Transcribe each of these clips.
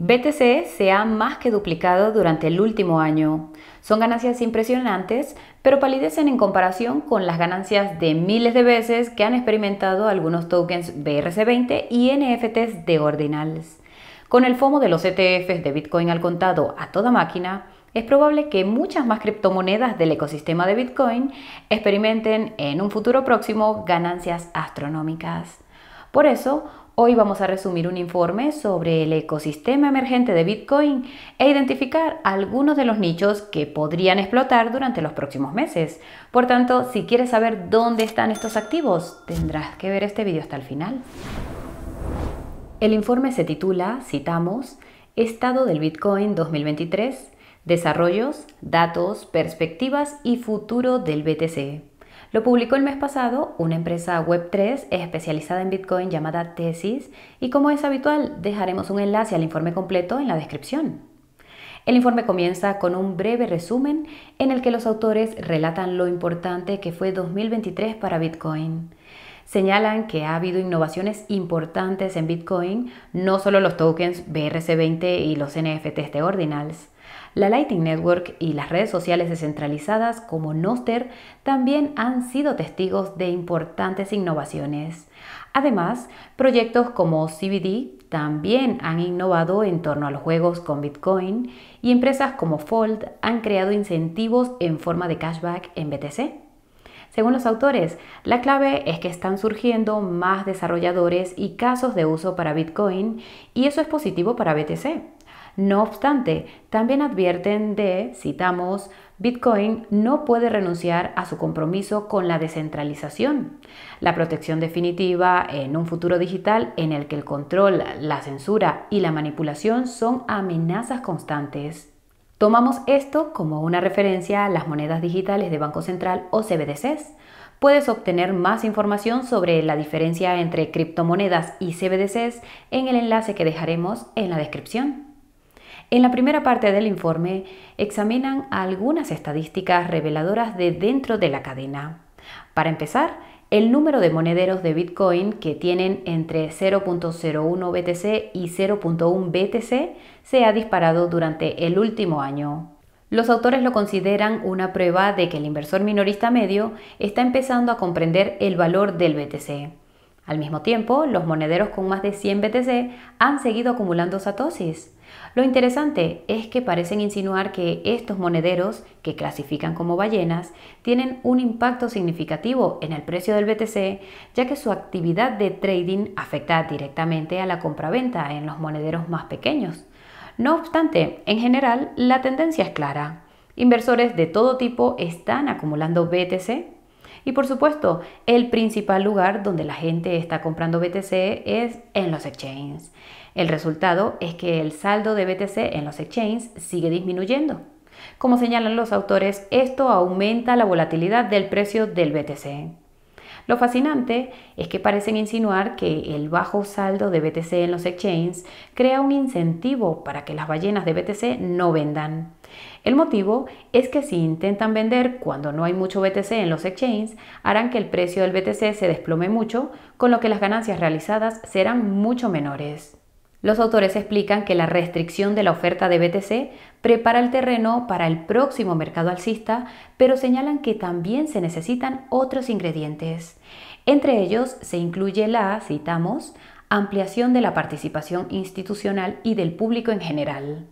BTC se ha más que duplicado durante el último año. Son ganancias impresionantes, pero palidecen en comparación con las ganancias de miles de veces que han experimentado algunos tokens BRC20 y NFTs de Ordinals. Con el FOMO de los ETFs de Bitcoin al contado a toda máquina, es probable que muchas más criptomonedas del ecosistema de Bitcoin experimenten en un futuro próximo ganancias astronómicas. Por eso, Hoy vamos a resumir un informe sobre el ecosistema emergente de Bitcoin e identificar algunos de los nichos que podrían explotar durante los próximos meses. Por tanto, si quieres saber dónde están estos activos, tendrás que ver este vídeo hasta el final. El informe se titula, citamos, Estado del Bitcoin 2023, Desarrollos, Datos, Perspectivas y Futuro del BTC. Lo publicó el mes pasado una empresa Web3 especializada en Bitcoin llamada Tesis y como es habitual dejaremos un enlace al informe completo en la descripción. El informe comienza con un breve resumen en el que los autores relatan lo importante que fue 2023 para Bitcoin. Señalan que ha habido innovaciones importantes en Bitcoin, no solo los tokens BRC20 y los NFTs de Ordinals, la Lighting Network y las redes sociales descentralizadas como Noster también han sido testigos de importantes innovaciones. Además, proyectos como CBD también han innovado en torno a los juegos con Bitcoin y empresas como Fold han creado incentivos en forma de cashback en BTC. Según los autores, la clave es que están surgiendo más desarrolladores y casos de uso para Bitcoin y eso es positivo para BTC. No obstante, también advierten de, citamos, Bitcoin no puede renunciar a su compromiso con la descentralización, la protección definitiva en un futuro digital en el que el control, la censura y la manipulación son amenazas constantes. Tomamos esto como una referencia a las monedas digitales de Banco Central o CBDCs. Puedes obtener más información sobre la diferencia entre criptomonedas y CBDCs en el enlace que dejaremos en la descripción. En la primera parte del informe examinan algunas estadísticas reveladoras de dentro de la cadena. Para empezar, el número de monederos de Bitcoin que tienen entre 0.01 BTC y 0.1 BTC se ha disparado durante el último año. Los autores lo consideran una prueba de que el inversor minorista medio está empezando a comprender el valor del BTC. Al mismo tiempo, los monederos con más de 100 BTC han seguido acumulando satosis. Lo interesante es que parecen insinuar que estos monederos, que clasifican como ballenas, tienen un impacto significativo en el precio del BTC, ya que su actividad de trading afecta directamente a la compraventa en los monederos más pequeños. No obstante, en general, la tendencia es clara. Inversores de todo tipo están acumulando BTC y por supuesto, el principal lugar donde la gente está comprando BTC es en los exchanges. El resultado es que el saldo de BTC en los exchanges sigue disminuyendo. Como señalan los autores, esto aumenta la volatilidad del precio del BTC. Lo fascinante es que parecen insinuar que el bajo saldo de BTC en los exchanges crea un incentivo para que las ballenas de BTC no vendan. El motivo es que si intentan vender cuando no hay mucho BTC en los exchanges, harán que el precio del BTC se desplome mucho, con lo que las ganancias realizadas serán mucho menores. Los autores explican que la restricción de la oferta de BTC prepara el terreno para el próximo mercado alcista, pero señalan que también se necesitan otros ingredientes. Entre ellos se incluye la, citamos, ampliación de la participación institucional y del público en general.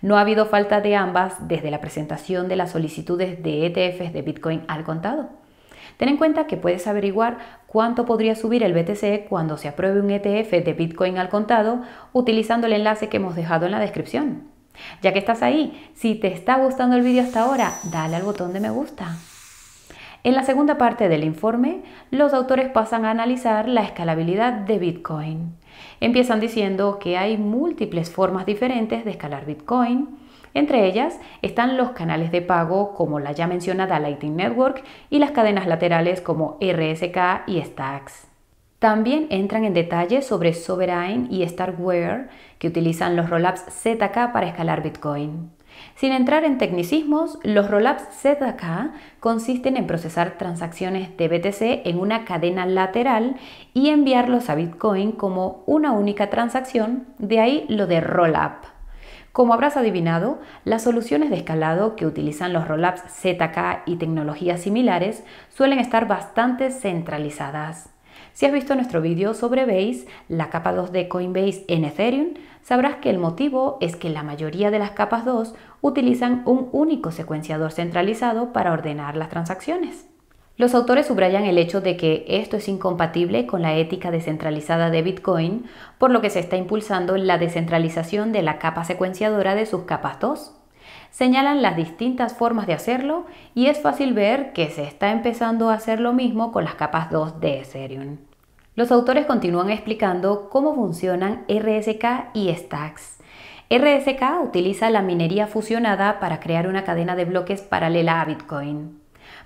No ha habido falta de ambas desde la presentación de las solicitudes de ETFs de Bitcoin al contado. Ten en cuenta que puedes averiguar cuánto podría subir el BTC cuando se apruebe un ETF de Bitcoin al contado utilizando el enlace que hemos dejado en la descripción. Ya que estás ahí, si te está gustando el vídeo hasta ahora, dale al botón de me gusta. En la segunda parte del informe, los autores pasan a analizar la escalabilidad de Bitcoin. Empiezan diciendo que hay múltiples formas diferentes de escalar Bitcoin. Entre ellas están los canales de pago como la ya mencionada Lightning Network y las cadenas laterales como RSK y Stacks. También entran en detalle sobre Sovereign y Starkware que utilizan los rollups ZK para escalar Bitcoin. Sin entrar en tecnicismos, los rollups ZK consisten en procesar transacciones de BTC en una cadena lateral y enviarlos a Bitcoin como una única transacción, de ahí lo de rollup. Como habrás adivinado, las soluciones de escalado que utilizan los rollups ZK y tecnologías similares suelen estar bastante centralizadas. Si has visto nuestro vídeo sobre Base, la capa 2 de Coinbase en Ethereum, sabrás que el motivo es que la mayoría de las capas 2 utilizan un único secuenciador centralizado para ordenar las transacciones. Los autores subrayan el hecho de que esto es incompatible con la ética descentralizada de Bitcoin, por lo que se está impulsando la descentralización de la capa secuenciadora de sus capas 2. Señalan las distintas formas de hacerlo y es fácil ver que se está empezando a hacer lo mismo con las capas 2 de Ethereum. Los autores continúan explicando cómo funcionan RSK y Stacks. RSK utiliza la minería fusionada para crear una cadena de bloques paralela a Bitcoin.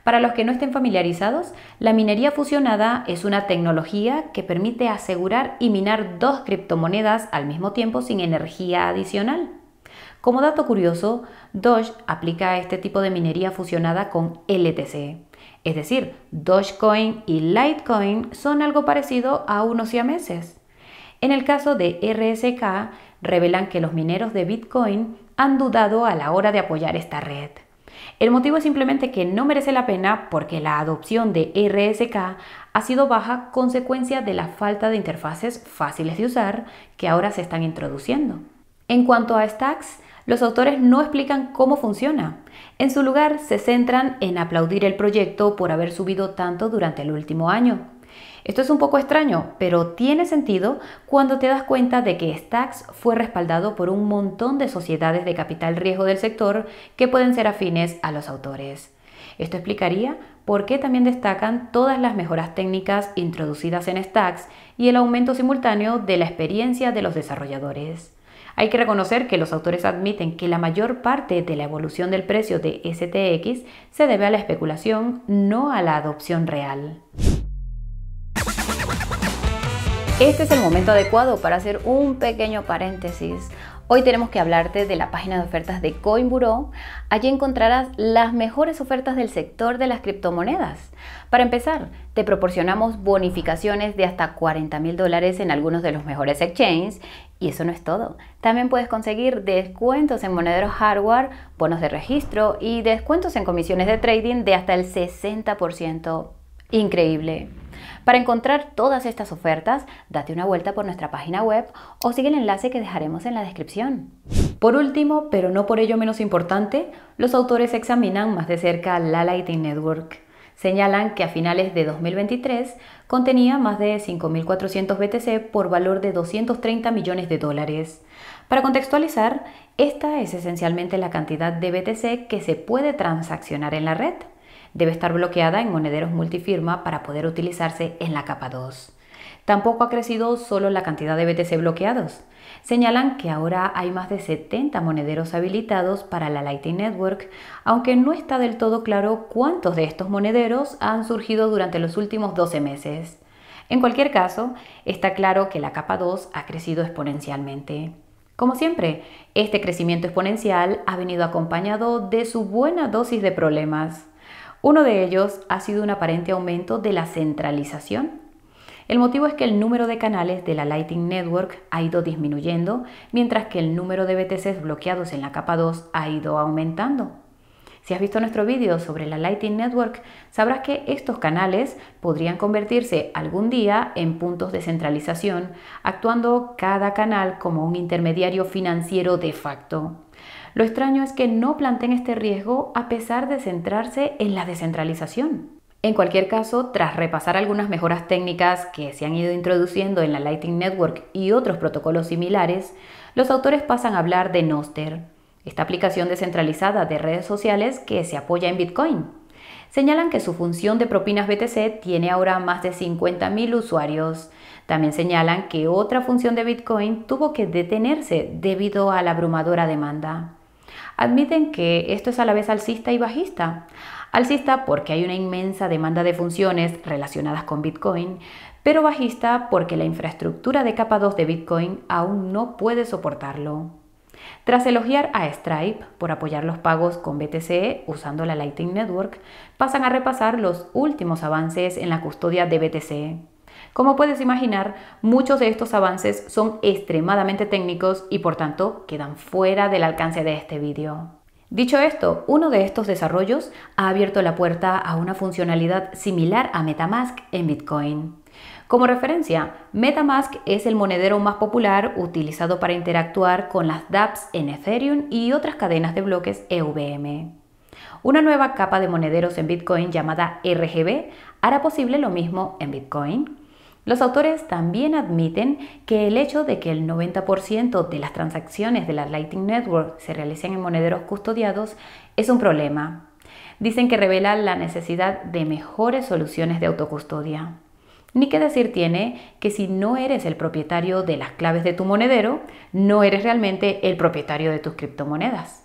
Para los que no estén familiarizados, la minería fusionada es una tecnología que permite asegurar y minar dos criptomonedas al mismo tiempo sin energía adicional. Como dato curioso, Doge aplica este tipo de minería fusionada con LTC. Es decir, Dogecoin y Litecoin son algo parecido a unos meses. En el caso de RSK, revelan que los mineros de Bitcoin han dudado a la hora de apoyar esta red. El motivo es simplemente que no merece la pena porque la adopción de RSK ha sido baja consecuencia de la falta de interfaces fáciles de usar que ahora se están introduciendo. En cuanto a stacks, los autores no explican cómo funciona. En su lugar, se centran en aplaudir el proyecto por haber subido tanto durante el último año. Esto es un poco extraño, pero tiene sentido cuando te das cuenta de que Stacks fue respaldado por un montón de sociedades de capital riesgo del sector que pueden ser afines a los autores. Esto explicaría por qué también destacan todas las mejoras técnicas introducidas en Stacks y el aumento simultáneo de la experiencia de los desarrolladores. Hay que reconocer que los autores admiten que la mayor parte de la evolución del precio de STX se debe a la especulación, no a la adopción real. Este es el momento adecuado para hacer un pequeño paréntesis Hoy tenemos que hablarte de la página de ofertas de CoinBureau. Allí encontrarás las mejores ofertas del sector de las criptomonedas. Para empezar, te proporcionamos bonificaciones de hasta 40 mil dólares en algunos de los mejores exchanges. Y eso no es todo. También puedes conseguir descuentos en monederos hardware, bonos de registro y descuentos en comisiones de trading de hasta el 60% Increíble. Para encontrar todas estas ofertas, date una vuelta por nuestra página web o sigue el enlace que dejaremos en la descripción. Por último, pero no por ello menos importante, los autores examinan más de cerca la Lighting Network. Señalan que a finales de 2023 contenía más de 5.400 BTC por valor de 230 millones de dólares. Para contextualizar, esta es esencialmente la cantidad de BTC que se puede transaccionar en la red. Debe estar bloqueada en monederos multifirma para poder utilizarse en la capa 2. Tampoco ha crecido solo la cantidad de BTC bloqueados. Señalan que ahora hay más de 70 monederos habilitados para la Lightning Network, aunque no está del todo claro cuántos de estos monederos han surgido durante los últimos 12 meses. En cualquier caso, está claro que la capa 2 ha crecido exponencialmente. Como siempre, este crecimiento exponencial ha venido acompañado de su buena dosis de problemas. Uno de ellos ha sido un aparente aumento de la centralización. El motivo es que el número de canales de la Lightning Network ha ido disminuyendo, mientras que el número de BTCs bloqueados en la capa 2 ha ido aumentando. Si has visto nuestro vídeo sobre la Lightning Network, sabrás que estos canales podrían convertirse algún día en puntos de centralización, actuando cada canal como un intermediario financiero de facto. Lo extraño es que no planteen este riesgo a pesar de centrarse en la descentralización. En cualquier caso, tras repasar algunas mejoras técnicas que se han ido introduciendo en la Lightning Network y otros protocolos similares, los autores pasan a hablar de Noster, esta aplicación descentralizada de redes sociales que se apoya en Bitcoin. Señalan que su función de propinas BTC tiene ahora más de 50.000 usuarios. También señalan que otra función de Bitcoin tuvo que detenerse debido a la abrumadora demanda. Admiten que esto es a la vez alcista y bajista. Alcista porque hay una inmensa demanda de funciones relacionadas con Bitcoin, pero bajista porque la infraestructura de capa 2 de Bitcoin aún no puede soportarlo. Tras elogiar a Stripe por apoyar los pagos con BTC usando la Lightning Network, pasan a repasar los últimos avances en la custodia de BTC. Como puedes imaginar, muchos de estos avances son extremadamente técnicos y por tanto quedan fuera del alcance de este vídeo. Dicho esto, uno de estos desarrollos ha abierto la puerta a una funcionalidad similar a Metamask en Bitcoin. Como referencia, Metamask es el monedero más popular utilizado para interactuar con las dApps en Ethereum y otras cadenas de bloques EVM. Una nueva capa de monederos en Bitcoin llamada RGB hará posible lo mismo en Bitcoin los autores también admiten que el hecho de que el 90% de las transacciones de la Lightning Network se realicen en monederos custodiados es un problema. Dicen que revela la necesidad de mejores soluciones de autocustodia. Ni qué decir tiene que si no eres el propietario de las claves de tu monedero, no eres realmente el propietario de tus criptomonedas.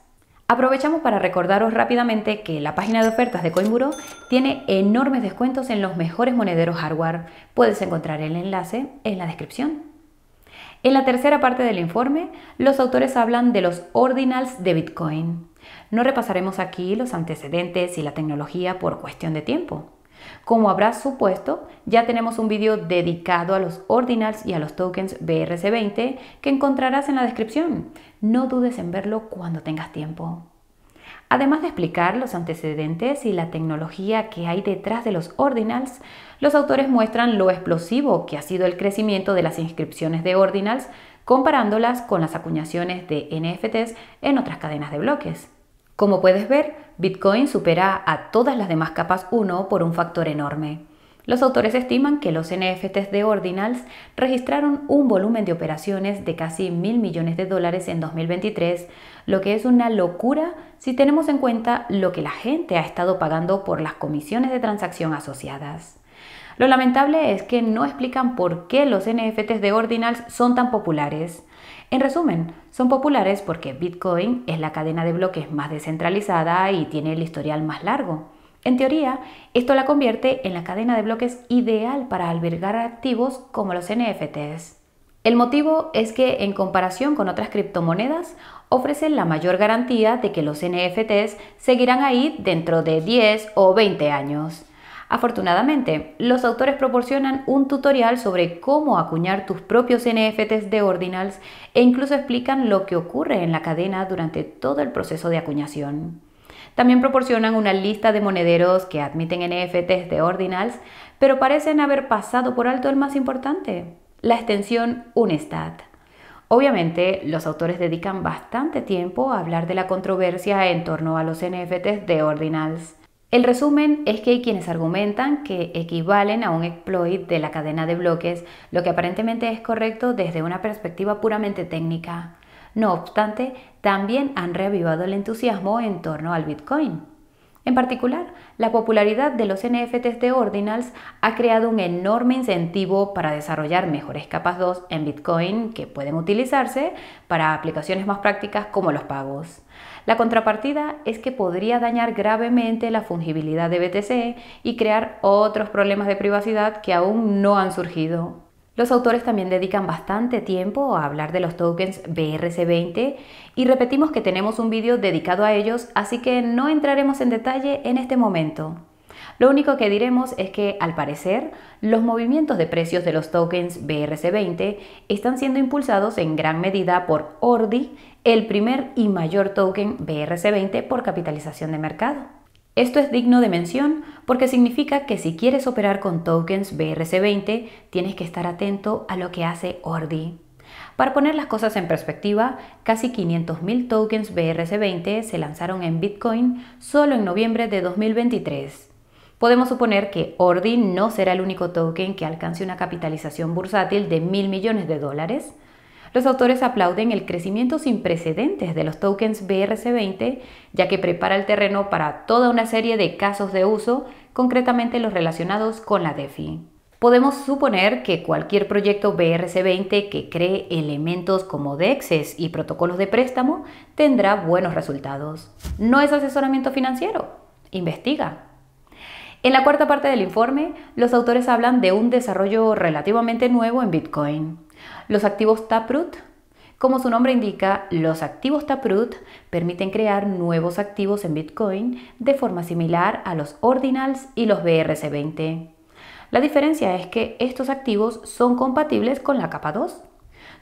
Aprovechamos para recordaros rápidamente que la página de ofertas de Coinburo tiene enormes descuentos en los mejores monederos hardware. Puedes encontrar el enlace en la descripción. En la tercera parte del informe, los autores hablan de los ordinals de Bitcoin. No repasaremos aquí los antecedentes y la tecnología por cuestión de tiempo. Como habrás supuesto, ya tenemos un vídeo dedicado a los ordinals y a los tokens BRC20 que encontrarás en la descripción. No dudes en verlo cuando tengas tiempo. Además de explicar los antecedentes y la tecnología que hay detrás de los ordinals, los autores muestran lo explosivo que ha sido el crecimiento de las inscripciones de ordinals comparándolas con las acuñaciones de NFTs en otras cadenas de bloques. Como puedes ver, Bitcoin supera a todas las demás capas 1 por un factor enorme. Los autores estiman que los NFTs de Ordinals registraron un volumen de operaciones de casi mil millones de dólares en 2023, lo que es una locura si tenemos en cuenta lo que la gente ha estado pagando por las comisiones de transacción asociadas. Lo lamentable es que no explican por qué los NFTs de Ordinals son tan populares. En resumen, son populares porque Bitcoin es la cadena de bloques más descentralizada y tiene el historial más largo. En teoría, esto la convierte en la cadena de bloques ideal para albergar activos como los NFTs. El motivo es que en comparación con otras criptomonedas ofrecen la mayor garantía de que los NFTs seguirán ahí dentro de 10 o 20 años. Afortunadamente, los autores proporcionan un tutorial sobre cómo acuñar tus propios NFTs de Ordinals e incluso explican lo que ocurre en la cadena durante todo el proceso de acuñación. También proporcionan una lista de monederos que admiten NFTs de Ordinals, pero parecen haber pasado por alto el más importante, la extensión Unestat. Obviamente, los autores dedican bastante tiempo a hablar de la controversia en torno a los NFTs de Ordinals. El resumen es que hay quienes argumentan que equivalen a un exploit de la cadena de bloques, lo que aparentemente es correcto desde una perspectiva puramente técnica. No obstante, también han reavivado el entusiasmo en torno al Bitcoin. En particular, la popularidad de los NFTs de Ordinals ha creado un enorme incentivo para desarrollar mejores capas 2 en Bitcoin que pueden utilizarse para aplicaciones más prácticas como los pagos. La contrapartida es que podría dañar gravemente la fungibilidad de BTC y crear otros problemas de privacidad que aún no han surgido. Los autores también dedican bastante tiempo a hablar de los tokens BRC20 y repetimos que tenemos un vídeo dedicado a ellos, así que no entraremos en detalle en este momento. Lo único que diremos es que, al parecer, los movimientos de precios de los tokens BRC20 están siendo impulsados en gran medida por ORDI, el primer y mayor token BRC20 por capitalización de mercado. Esto es digno de mención porque significa que si quieres operar con tokens BRC20 tienes que estar atento a lo que hace Ordi. Para poner las cosas en perspectiva, casi 500.000 tokens BRC20 se lanzaron en Bitcoin solo en noviembre de 2023. Podemos suponer que Ordi no será el único token que alcance una capitalización bursátil de mil millones de dólares, los autores aplauden el crecimiento sin precedentes de los tokens BRC20, ya que prepara el terreno para toda una serie de casos de uso, concretamente los relacionados con la DeFi. Podemos suponer que cualquier proyecto BRC20 que cree elementos como DEXES y protocolos de préstamo tendrá buenos resultados. No es asesoramiento financiero. Investiga. En la cuarta parte del informe, los autores hablan de un desarrollo relativamente nuevo en Bitcoin. Los activos Taproot como su nombre indica, los activos Taproot permiten crear nuevos activos en Bitcoin de forma similar a los Ordinals y los BRC20. La diferencia es que estos activos son compatibles con la capa 2.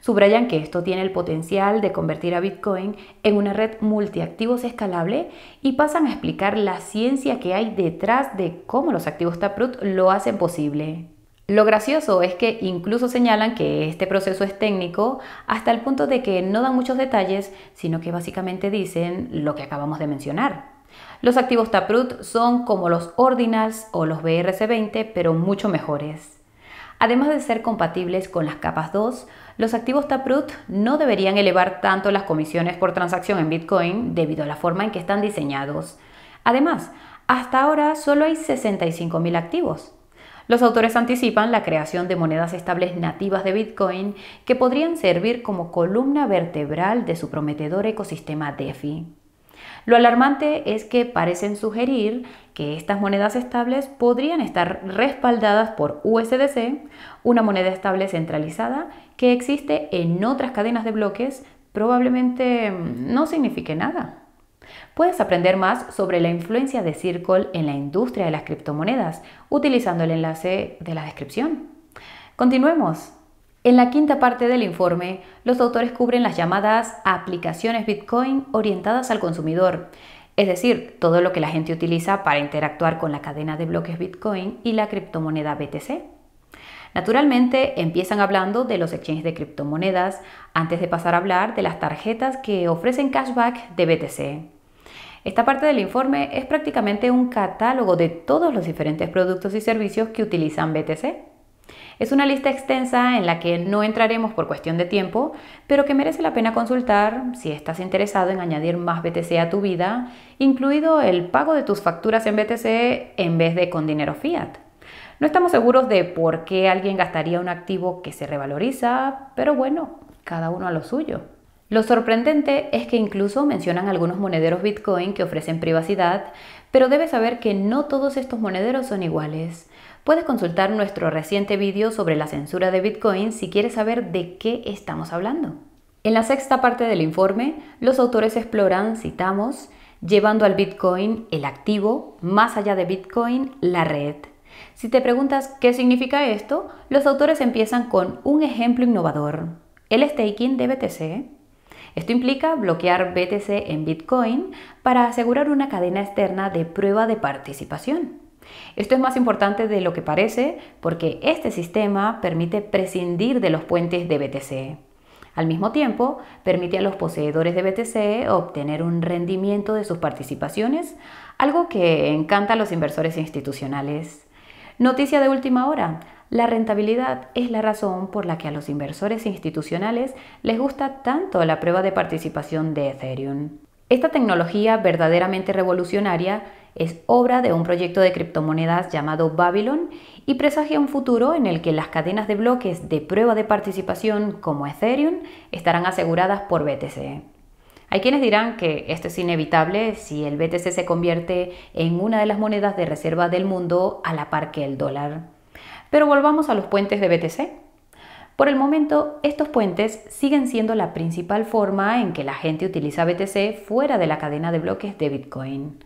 Subrayan que esto tiene el potencial de convertir a Bitcoin en una red multiactivos escalable y pasan a explicar la ciencia que hay detrás de cómo los activos Taproot lo hacen posible. Lo gracioso es que incluso señalan que este proceso es técnico hasta el punto de que no dan muchos detalles, sino que básicamente dicen lo que acabamos de mencionar. Los activos Taproot son como los Ordinals o los BRC20, pero mucho mejores. Además de ser compatibles con las capas 2, los activos Taproot no deberían elevar tanto las comisiones por transacción en Bitcoin debido a la forma en que están diseñados. Además, hasta ahora solo hay 65.000 activos. Los autores anticipan la creación de monedas estables nativas de Bitcoin que podrían servir como columna vertebral de su prometedor ecosistema DeFi. Lo alarmante es que parecen sugerir que estas monedas estables podrían estar respaldadas por USDC, una moneda estable centralizada que existe en otras cadenas de bloques, probablemente mm, no signifique nada. Puedes aprender más sobre la influencia de Circle en la industria de las criptomonedas utilizando el enlace de la descripción. Continuemos. En la quinta parte del informe, los autores cubren las llamadas aplicaciones Bitcoin orientadas al consumidor, es decir, todo lo que la gente utiliza para interactuar con la cadena de bloques Bitcoin y la criptomoneda BTC. Naturalmente, empiezan hablando de los exchanges de criptomonedas antes de pasar a hablar de las tarjetas que ofrecen cashback de BTC. Esta parte del informe es prácticamente un catálogo de todos los diferentes productos y servicios que utilizan BTC. Es una lista extensa en la que no entraremos por cuestión de tiempo, pero que merece la pena consultar si estás interesado en añadir más BTC a tu vida, incluido el pago de tus facturas en BTC en vez de con dinero fiat. No estamos seguros de por qué alguien gastaría un activo que se revaloriza, pero bueno, cada uno a lo suyo. Lo sorprendente es que incluso mencionan algunos monederos Bitcoin que ofrecen privacidad, pero debes saber que no todos estos monederos son iguales. Puedes consultar nuestro reciente vídeo sobre la censura de Bitcoin si quieres saber de qué estamos hablando. En la sexta parte del informe, los autores exploran, citamos, llevando al Bitcoin, el activo, más allá de Bitcoin, la red. Si te preguntas qué significa esto, los autores empiezan con un ejemplo innovador, el staking de BTC, esto implica bloquear BTC en Bitcoin para asegurar una cadena externa de prueba de participación. Esto es más importante de lo que parece porque este sistema permite prescindir de los puentes de BTC. Al mismo tiempo, permite a los poseedores de BTC obtener un rendimiento de sus participaciones, algo que encanta a los inversores institucionales. Noticia de última hora, la rentabilidad es la razón por la que a los inversores institucionales les gusta tanto la prueba de participación de Ethereum. Esta tecnología verdaderamente revolucionaria es obra de un proyecto de criptomonedas llamado Babylon y presagia un futuro en el que las cadenas de bloques de prueba de participación como Ethereum estarán aseguradas por BTC. Hay quienes dirán que esto es inevitable si el BTC se convierte en una de las monedas de reserva del mundo a la par que el dólar. Pero volvamos a los puentes de BTC. Por el momento, estos puentes siguen siendo la principal forma en que la gente utiliza BTC fuera de la cadena de bloques de Bitcoin.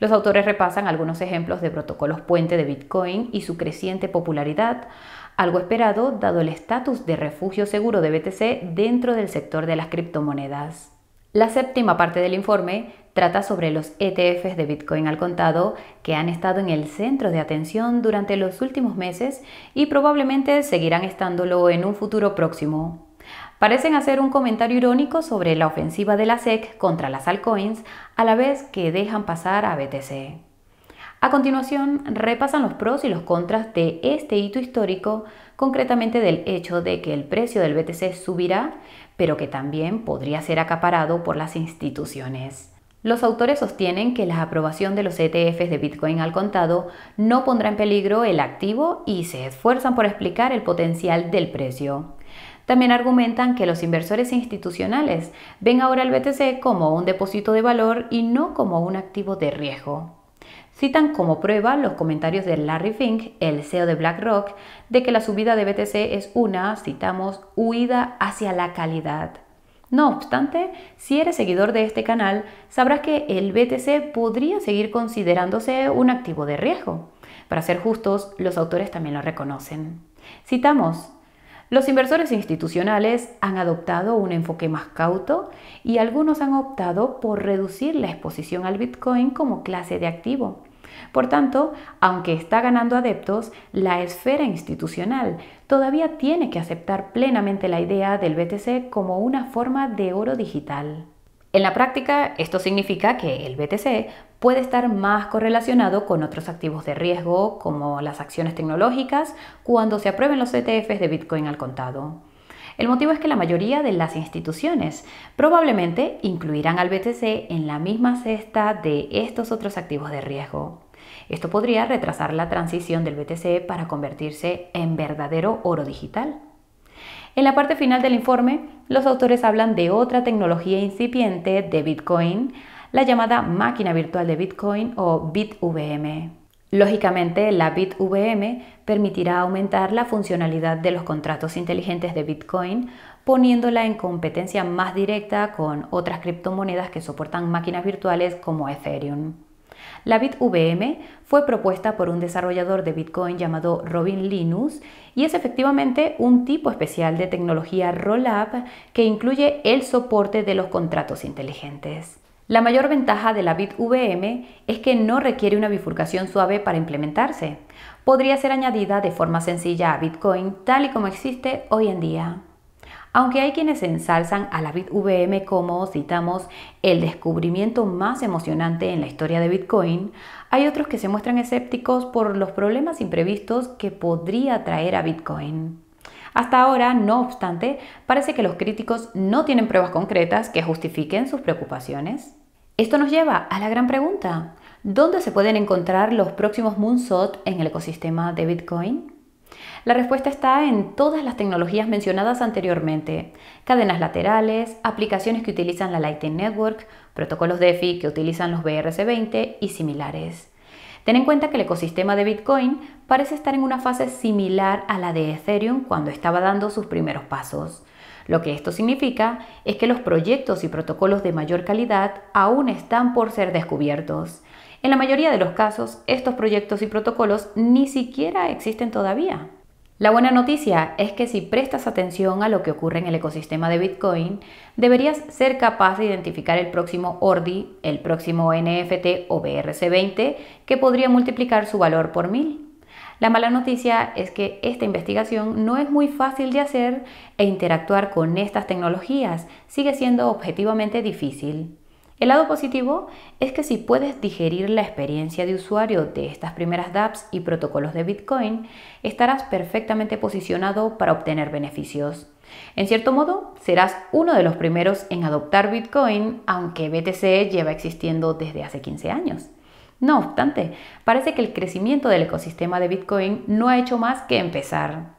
Los autores repasan algunos ejemplos de protocolos puente de Bitcoin y su creciente popularidad, algo esperado dado el estatus de refugio seguro de BTC dentro del sector de las criptomonedas. La séptima parte del informe trata sobre los ETFs de Bitcoin al contado que han estado en el centro de atención durante los últimos meses y probablemente seguirán estándolo en un futuro próximo. Parecen hacer un comentario irónico sobre la ofensiva de la SEC contra las altcoins a la vez que dejan pasar a BTC. A continuación, repasan los pros y los contras de este hito histórico, concretamente del hecho de que el precio del BTC subirá, pero que también podría ser acaparado por las instituciones. Los autores sostienen que la aprobación de los ETFs de Bitcoin al contado no pondrá en peligro el activo y se esfuerzan por explicar el potencial del precio. También argumentan que los inversores institucionales ven ahora el BTC como un depósito de valor y no como un activo de riesgo. Citan como prueba los comentarios de Larry Fink, el CEO de BlackRock, de que la subida de BTC es una, citamos, huida hacia la calidad. No obstante, si eres seguidor de este canal, sabrás que el BTC podría seguir considerándose un activo de riesgo. Para ser justos, los autores también lo reconocen. Citamos, los inversores institucionales han adoptado un enfoque más cauto y algunos han optado por reducir la exposición al Bitcoin como clase de activo por tanto, aunque está ganando adeptos, la esfera institucional todavía tiene que aceptar plenamente la idea del BTC como una forma de oro digital. En la práctica, esto significa que el BTC puede estar más correlacionado con otros activos de riesgo, como las acciones tecnológicas, cuando se aprueben los ETFs de Bitcoin al contado. El motivo es que la mayoría de las instituciones probablemente incluirán al BTC en la misma cesta de estos otros activos de riesgo. Esto podría retrasar la transición del BTC para convertirse en verdadero oro digital. En la parte final del informe, los autores hablan de otra tecnología incipiente de Bitcoin, la llamada máquina virtual de Bitcoin o BitVM. Lógicamente, la BitVM permitirá aumentar la funcionalidad de los contratos inteligentes de Bitcoin, poniéndola en competencia más directa con otras criptomonedas que soportan máquinas virtuales como Ethereum. La BitVM fue propuesta por un desarrollador de Bitcoin llamado Robin Linus y es efectivamente un tipo especial de tecnología rollup que incluye el soporte de los contratos inteligentes. La mayor ventaja de la BitVM es que no requiere una bifurcación suave para implementarse. Podría ser añadida de forma sencilla a Bitcoin tal y como existe hoy en día. Aunque hay quienes ensalzan a la BitVM como, citamos, el descubrimiento más emocionante en la historia de Bitcoin, hay otros que se muestran escépticos por los problemas imprevistos que podría traer a Bitcoin. Hasta ahora, no obstante, parece que los críticos no tienen pruebas concretas que justifiquen sus preocupaciones. Esto nos lleva a la gran pregunta, ¿dónde se pueden encontrar los próximos Moonshot en el ecosistema de Bitcoin? La respuesta está en todas las tecnologías mencionadas anteriormente, cadenas laterales, aplicaciones que utilizan la Lightning Network, protocolos DeFi que utilizan los BRC20 y similares. Ten en cuenta que el ecosistema de Bitcoin parece estar en una fase similar a la de Ethereum cuando estaba dando sus primeros pasos. Lo que esto significa es que los proyectos y protocolos de mayor calidad aún están por ser descubiertos. En la mayoría de los casos, estos proyectos y protocolos ni siquiera existen todavía. La buena noticia es que si prestas atención a lo que ocurre en el ecosistema de Bitcoin, deberías ser capaz de identificar el próximo ORDI, el próximo NFT o BRC20 que podría multiplicar su valor por mil. La mala noticia es que esta investigación no es muy fácil de hacer e interactuar con estas tecnologías sigue siendo objetivamente difícil. El lado positivo es que si puedes digerir la experiencia de usuario de estas primeras dApps y protocolos de Bitcoin, estarás perfectamente posicionado para obtener beneficios. En cierto modo, serás uno de los primeros en adoptar Bitcoin, aunque BTC lleva existiendo desde hace 15 años. No obstante, parece que el crecimiento del ecosistema de Bitcoin no ha hecho más que empezar.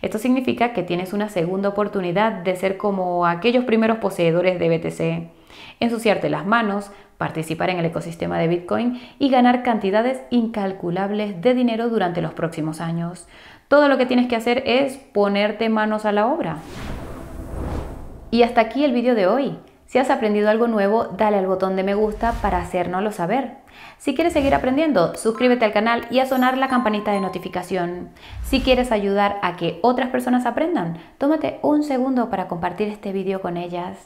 Esto significa que tienes una segunda oportunidad de ser como aquellos primeros poseedores de BTC ensuciarte las manos, participar en el ecosistema de Bitcoin y ganar cantidades incalculables de dinero durante los próximos años. Todo lo que tienes que hacer es ponerte manos a la obra. Y hasta aquí el vídeo de hoy. Si has aprendido algo nuevo, dale al botón de me gusta para hacérnoslo saber. Si quieres seguir aprendiendo, suscríbete al canal y a sonar la campanita de notificación. Si quieres ayudar a que otras personas aprendan, tómate un segundo para compartir este video con ellas.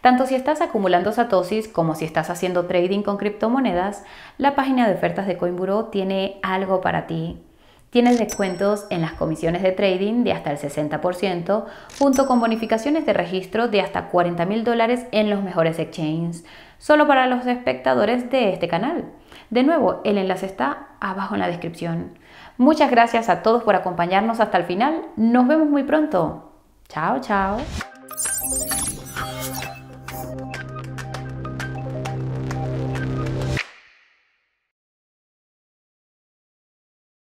Tanto si estás acumulando satosis como si estás haciendo trading con criptomonedas, la página de ofertas de Coinburo tiene algo para ti. Tienes descuentos en las comisiones de trading de hasta el 60%, junto con bonificaciones de registro de hasta 40 mil dólares en los mejores exchanges, solo para los espectadores de este canal. De nuevo, el enlace está abajo en la descripción. Muchas gracias a todos por acompañarnos hasta el final. Nos vemos muy pronto. Chao, chao.